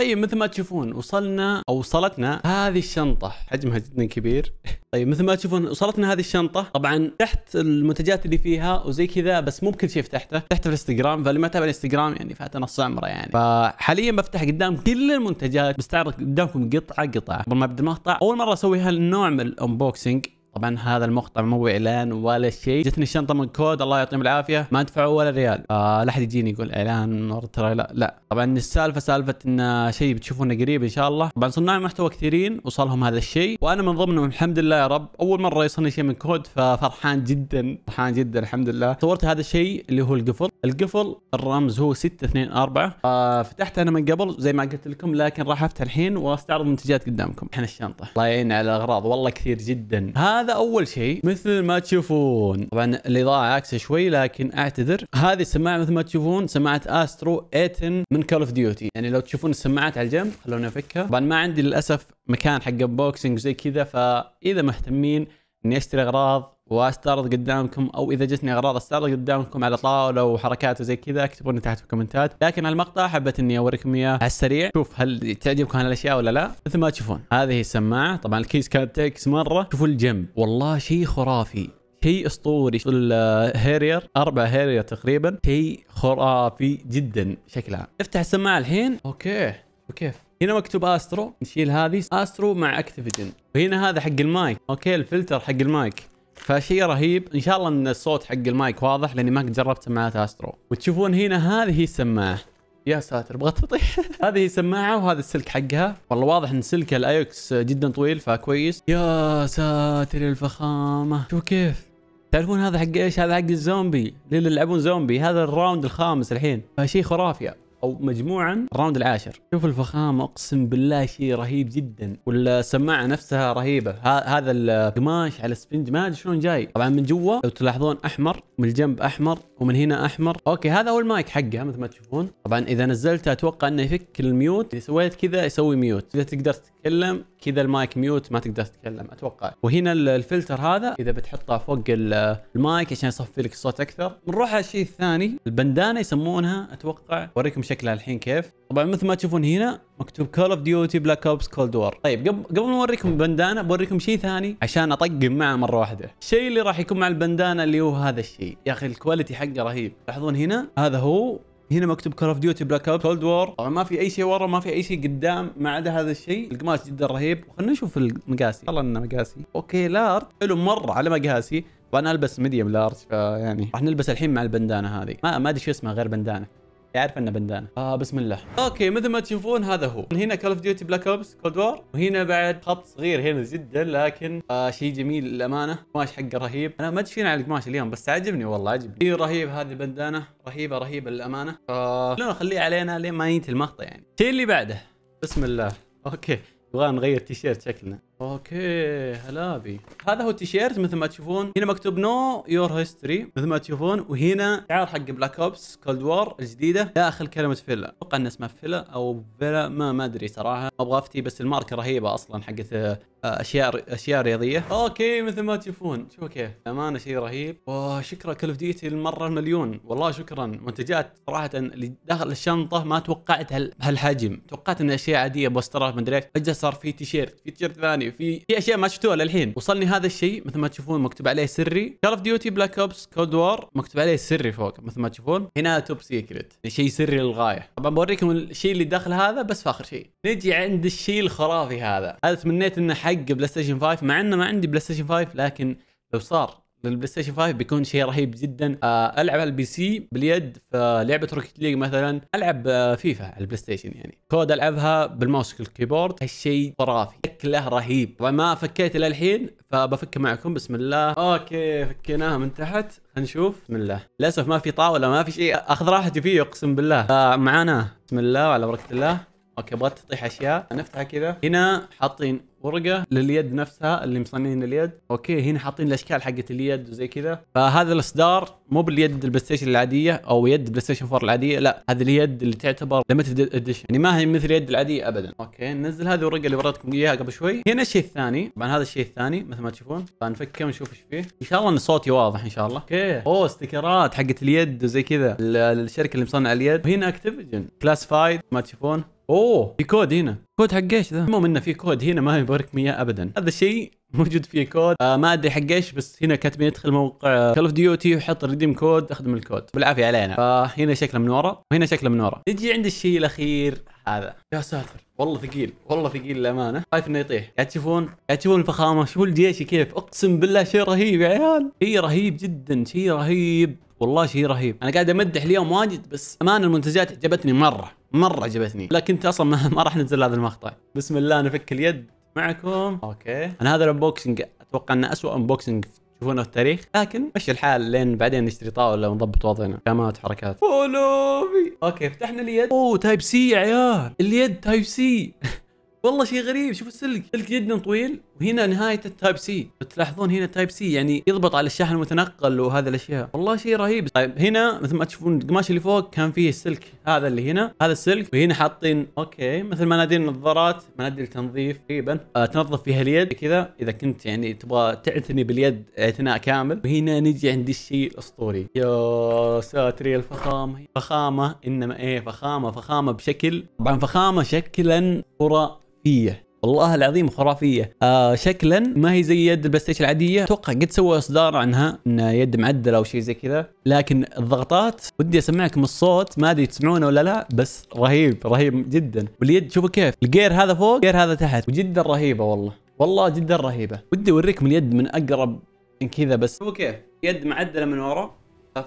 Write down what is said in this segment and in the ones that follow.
طيب مثل ما تشوفون وصلنا او وصلتنا هذه الشنطه حجمها جدا كبير طيب مثل ما تشوفون وصلتنا هذه الشنطه طبعا تحت المنتجات اللي فيها وزي كذا بس مو بكل شيء فتحته تحت في الانستغرام فاللي ما تابع الانستغرام يعني فات نص عمره يعني فحاليا بفتح قدام كل المنتجات بستعرض قدامكم قطعه قطعه قبل ما ابدا المقطع اول مره اسوي هالنوع من الانبوكسنج طبعا هذا المقطع مو اعلان ولا شيء جتني الشنطه من كود الله يعطيهم العافيه ما دفعوا ولا ريال آه لا احد يجيني يقول اعلان ترى لا لا طبعا السالفه سالفه ان شيء بتشوفونه قريب ان شاء الله طبعا صناع محتوى كثيرين وصلهم هذا الشيء وانا من ضمنهم الحمد لله يا رب اول مره يصلني شيء من كود ففرحان جدا فرحان جدا الحمد لله صورت هذا الشيء اللي هو القفل القفل الرمز هو 624 آه فتحت انا من قبل زي ما قلت لكم لكن راح افتح الحين واستعرض منتجات قدامكم الحين الشنطه الله يعين على الاغراض والله كثير جدا هذا هذا اول شيء مثل ما تشوفون طبعا الاضاءه عكسه شوي لكن اعتذر هذه السماعه مثل ما تشوفون سماعه استرو 8 من كول اوف ديوتي يعني لو تشوفون السماعات على الجنب خلوني افكها طبعا ما عندي للاسف مكان حق بوكسينج زي كذا فاذا مهتمين اني اشتري اغراض واستعرض قدامكم او اذا جتني اغراض استعرض قدامكم على طاوله وحركات وزي كذا اكتبوا لنا تحت في الكومنتات لكن هالمقطع حبيت اني اوريكم اياه على السريع شوف هل تعجبكم هالاشياء ولا لا مثل ما تشوفون هذه السماعه طبعا الكيس كانت تكس مره شوفوا الجنب والله شيء خرافي شيء اسطوري الهيرير اربع هيرير تقريبا شيء خرافي جدا شكلها افتح السماعه الحين اوكي وكيف هنا مكتوب استرو نشيل هذه استرو مع اكتيفيجن وهنا هذا حق المايك اوكي الفلتر حق المايك فشيء رهيب ان شاء الله ان الصوت حق المايك واضح لاني ما قد جربته مع تاسترو وتشوفون هنا هذه هي السماعه يا ساتر بغت تطيح هذه سماعه وهذا السلك حقها والله واضح ان سلك الايوكس جدا طويل فكويس يا ساتر الفخامه شو كيف تعرفون هذا حق ايش هذا حق الزومبي اللي يلعبون زومبي هذا الراوند الخامس الحين فشيء خرافي او مجموعا الراوند العاشر شوف الفخامه اقسم بالله شيء رهيب جدا والسماعه نفسها رهيبه هذا القماش على سبنج ما ادري شلون جاي طبعا من جوا لو تلاحظون احمر من الجنب احمر ومن هنا احمر اوكي هذا هو المايك حقه مثل ما تشوفون طبعا اذا نزلته اتوقع انه يفك الميوت اذا سويت كذا يسوي ميوت اذا تقدر تتكلم كذا المايك ميوت ما تقدر تتكلم اتوقع وهنا الفلتر هذا اذا بتحطه فوق المايك عشان يصفي لك الصوت اكثر بنروح على الشيء الثاني البندانه يسمونها اتوقع اوريكم شكلها الحين كيف طبعا مثل ما تشوفون هنا مكتوب كول اوف ديوتي بلاك اوبس كولد وور طيب قبل قبل ما اوريكم بندانا بوريكم شيء ثاني عشان اطقم معه مره واحده الشيء اللي راح يكون مع البندانا اللي هو هذا الشيء يا اخي الكواليتي حقه رهيب تلاحظون هنا هذا هو هنا مكتوب كول اوف ديوتي بلاك اوبس كولد وور طبعا ما في اي شيء ورا ما في اي شيء قدام ما عدا هذا الشيء القماش جدا رهيب خلينا نشوف المقاسي والله انه مقاسي اوكي لارت حلو مره على مقاسي وانا البس ميديوم لارج فيعني راح نلبس الحين مع البندانه هذه ما ما ادري شو اسمها غير بندانه يعرف انه بندانا اه بسم الله اوكي مثل ما تشوفون هذا هو من هنا كول اوف ديوتي بلاك اوبس كولد وور وهنا بعد خط صغير هنا جدا لكن آه شيء جميل للامانه القماش حقه رهيب انا ما ادري على القماش اليوم بس عجبني والله عجبني رهيب هذه البندانه رهيبه رهيبه للامانه خلونا نخليه علينا لين ما ينتهي المقطع يعني الشيء اللي بعده بسم الله اوكي نبغى نغير تيشيرت شكلنا اوكي هلا بي هذا هو التيشيرت مثل ما تشوفون هنا مكتوب نو يور هيستوري مثل ما تشوفون وهنا شعار حق بلاك اوبس كولد وور الجديده داخل كلمه فيلا اتوقع ان اسمها فيلا او فيلا ما ما ادري صراحه ما ابغى افتي بس الماركه رهيبه اصلا حقت آه، اشياء اشياء رياضيه اوكي مثل ما تشوفون شوفوا كيف امانه شيء رهيب وشكرا كل فديتي المره المليون والله شكرا منتجات صراحه اللي داخل الشنطه ما توقعت بهالحجم توقعت ان اشياء عاديه بوسترات ادري ايش فجاه صار في تيشيرت في تيشيرت ثاني في في اشياء ما شفتوها للحين وصلني هذا الشيء مثل ما تشوفون مكتوب عليه سري كول اوف ديوتي بلاك اوبس كود وار مكتوب عليه سري فوق مثل ما تشوفون هنا توب سيكريت شيء سري للغايه طبعا بوريكم الشيء اللي داخل هذا بس في اخر شيء نجي عند الشيء الخرافي هذا هذا تمنيت انه حق بلاي ستيشن 5 مع انه ما عندي بلاي ستيشن 5 لكن لو صار للبلاي ستيشن 5 بيكون شيء رهيب جدا آه، العب على البي سي باليد فلعبه روكيت ليج مثلا العب آه، فيفا على البلاي ستيشن يعني كود العبها بالماوس والكيبورد هالشيء خرافي شكله رهيب طبعا ما فكيت الى الحين فبفك معكم بسم الله اوكي فكيناها من تحت خلينا نشوف بسم الله للاسف ما في طاوله ما في شيء اخذ راحتي فيه اقسم بالله آه، معانا بسم الله وعلى بركه الله اوكي بغيت تطيح اشياء نفتحها كذا هنا حاطين ورقه لليد نفسها اللي مصنعين اليد اوكي هنا حاطين الاشكال حقت اليد وزي كذا فهذا الاصدار مو باليد البلاي ستيشن العاديه او يد بلاي ستيشن 4 العاديه لا هذه اليد اللي تعتبر ليمتد اديشن يعني ما هي مثل اليد العاديه ابدا اوكي ننزل هذه الورقه اللي وريتكم اياها قبل شوي هنا الشيء الثاني طبعا هذا الشيء الثاني مثل ما تشوفون فنفكه ونشوف ايش فيه ان شاء الله ان صوتي واضح ان شاء الله اوكي اوه استيكرات حقت اليد وزي كذا الشركه اللي مصنعه اليد وهنا اكتيفجن كلاسفايد ما تشوفون اوه في كود هنا كود حق ايش ذا المهم انه في كود هنا ما يبارك مياه ابدا هذا الشيء موجود فيه كود آه ما ادري حق ايش بس هنا كاتبين ادخل موقع كول اوف ديوتي وحط ريديم كود اخدم الكود بالعافيه علينا فهنا آه، شكله من ورا وهنا شكله من ورا نجي عند الشيء الاخير هذا يا ساتر والله ثقيل والله ثقيل للامانه خايف انه يطيح قاعد تشوفون قاعد تشوفون الفخامه شوفوا الجيش كيف اقسم بالله شيء رهيب يا عيال شيء رهيب جدا شيء رهيب والله شيء رهيب انا قاعد امدح اليوم واجد بس امانه المنتجات عجبتني مره مره عجبتني لكن انت اصلا ما, ما راح ننزل هذا المقطع بسم الله نفك اليد معكم اوكي انا هذا الانبوكسنج اتوقع انه اسوء انبوكسنج تشوفونه في التاريخ لكن مشي الحال لين بعدين نشتري طاوله ونضبط وضعنا كامات وحركات اولوبي اوكي فتحنا اليد اوه تايب سي يا عيال اليد تايب سي والله شيء غريب شوف السلك سلك جدا طويل وهنا نهايه التايب سي تلاحظون هنا تايب سي يعني يضبط على الشاحن المتنقل وهذا الاشياء والله شيء رهيب طيب هنا مثل ما تشوفون القماش اللي فوق كان فيه السلك هذا اللي هنا هذا السلك وهنا حاطين اوكي مثل مناديل النظارات مناديل تنظيف تقريبا آه تنظف فيها اليد كذا اذا كنت يعني تبغى تعتني باليد اعتناء كامل وهنا نجي عند الشيء الاسطوري يا ساتري الفخامه فخامه انما ايه فخامه فخامه بشكل طبعا فخامه شكلا خرافي خرافيه والله العظيم خرافيه آه شكلا ما هي زي يد البلاي ستيشن العاديه اتوقع قد سوى اصدار عنها ان يد معدله او شيء زي كذا لكن الضغطات ودي اسمعكم الصوت ما ادري تسمعونه ولا لا بس رهيب رهيب جدا واليد شوفوا كيف الجير هذا فوق الجير هذا تحت وجدا رهيبه والله والله جدا رهيبه ودي اوريكم اليد من اقرب من كذا بس شوفوا كيف يد معدله من ورا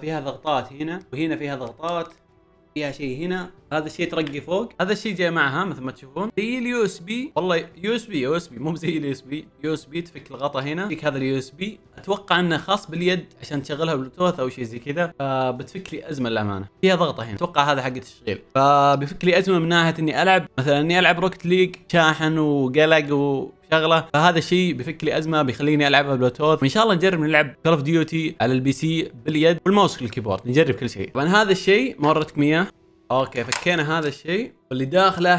فيها ضغطات هنا وهنا فيها ضغطات فيها شيء هنا هذا الشيء ترقي فوق هذا الشيء جاي معها مثل ما تشوفون زي اليو اس بي والله يو اس بي يو اس بي مو زي اليو اس بي يو اس بي تفك الغطا هنا فيك هذا اليو اس بي اتوقع انه خاص باليد عشان تشغلها بلوتوث او شيء زي كذا فبتفك لي ازمه للامانه فيها ضغطه هنا اتوقع هذا حق التشغيل فبيفك لي ازمه من ناحيه اني العب مثلا اني العب روكت ليج شاحن وقلق و شغله فهذا الشيء بيفك لي ازمه بيخليني العبها بلوتوث وان شاء الله نجرب نلعب كول اوف ديوتي على البي سي باليد والماوس والكيبورد نجرب كل شيء طبعا هذا الشيء ما وريتكم اياه اوكي فكينا هذا الشيء واللي داخله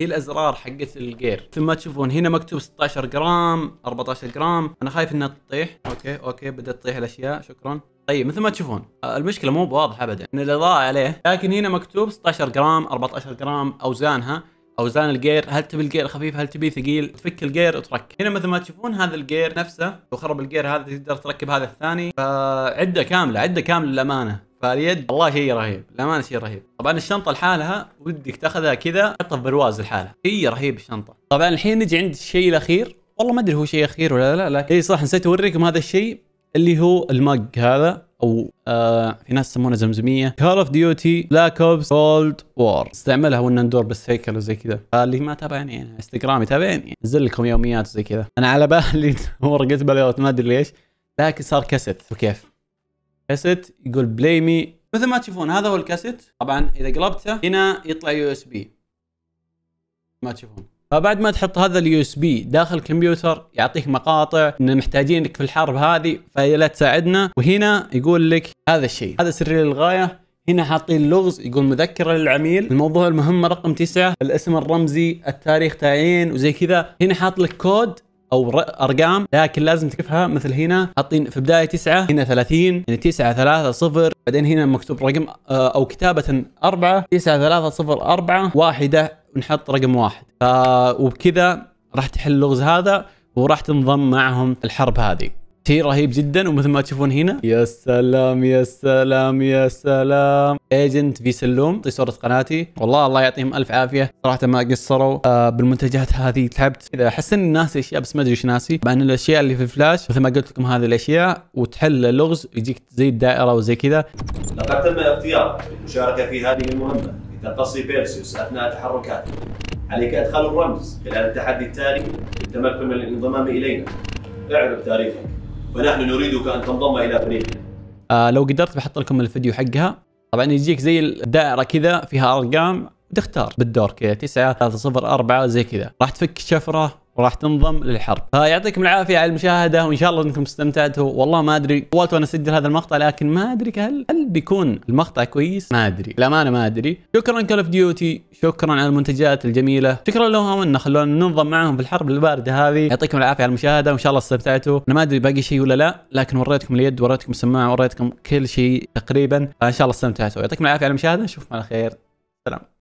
هي الازرار حقت الجير مثل ما تشوفون هنا مكتوب 16 جرام 14 جرام انا خايف انها تطيح اوكي اوكي بدات تطيح الاشياء شكرا طيب مثل ما تشوفون المشكله مو بواضحه ابدا ان الاضاءه عليه لكن هنا مكتوب 16 جرام 14 جرام اوزانها اوزان الجير هل تبي الجير خفيف هل تبي ثقيل تفك الجير وتركب هنا مثل ما تشوفون هذا الجير نفسه لو خرب الجير هذا تقدر تركب هذا الثاني فعده كامله عده كامله للامانه فاليد والله شيء رهيب للامانه شيء رهيب طبعا الشنطه لحالها ودك تاخذها كذا تحطها في برواز لحالها شيء رهيب الشنطه طبعا الحين نجي عند الشيء الاخير والله ما ادري هو شيء اخير ولا لا لكن اي صح نسيت اوريكم هذا الشيء اللي هو المج هذا او آه في ناس يسمونه زمزميه كول اوف ديوتي بلاك اوبس كولد وور استعملها وانا ندور بالسيكل وزي كذا فاللي ما تابعني يعني انستغرامي يتابعني انزل لكم يوميات وزي كذا انا على بالي ورقه بلوت ما ادري ليش لكن صار كست وكيف كاسيت يقول بلاي مي مثل ما تشوفون هذا هو الكاسيت طبعا اذا قلبته هنا يطلع يو اس بي ما تشوفون فبعد ما تحط هذا اليو اس بي داخل الكمبيوتر يعطيك مقاطع ان محتاجينك في الحرب هذه فهي لا تساعدنا وهنا يقول لك هذا الشيء هذا سري للغايه هنا حاطين لغز يقول مذكره للعميل الموضوع المهمه رقم تسعة الاسم الرمزي التاريخ تعيين وزي كذا هنا حاط لك كود او ارقام لكن لازم تكفها مثل هنا حاطين في بدايه 9 هنا 30 يعني 9 3 0 بعدين هنا مكتوب رقم آه، او كتابه 4 9 3 0 4 1 نحط رقم واحد ف وبكذا راح تحل اللغز هذا وراح تنضم معهم الحرب هذه شيء رهيب جدا ومثل ما تشوفون هنا يا سلام يا سلام يا سلام ايجنت في سلوم يعطي صوره قناتي والله الله يعطيهم الف عافيه صراحه ما قصروا آه بالمنتجات هذه تعبت اذا احس اني ناسي اشياء بس ما ادري ايش ناسي مع الاشياء اللي في الفلاش مثل ما قلت لكم هذه الاشياء وتحل اللغز يجيك زي الدائره وزي كذا لقد تم اختيار للمشاركه في هذه المهمه لتقصي بيرسيوس اثناء تحركاته عليك ادخال الرمز خلال التحدي التالي للتمكن من الانضمام الينا اعرف تاريخك فنحن نريدك أن تنضم إلى فريقنا آه لو قدرت بحط لكم الفيديو حقها طبعا يجيك زي الدائرة كذا فيها أرقام تختار بالدور كذا 9 3 0 4 زي كذا راح تفك شفرة وراح تنضم للحرب فيعطيكم العافيه على المشاهده وان شاء الله انكم استمتعتوا والله ما ادري طولت وانا اسجل هذا المقطع لكن ما ادري هل هل بيكون المقطع كويس ما ادري للامانه ما ادري شكرا كول اوف ديوتي شكرا على المنتجات الجميله شكرا لهم ان خلونا ننضم معهم في الحرب البارده هذه يعطيكم العافيه على المشاهده وان شاء الله استمتعتوا انا ما ادري باقي شيء ولا لا لكن وريتكم اليد وريتكم السماعه وريتكم كل شيء تقريبا فان شاء الله استمتعتوا يعطيكم العافيه على المشاهده نشوفكم على خير سلام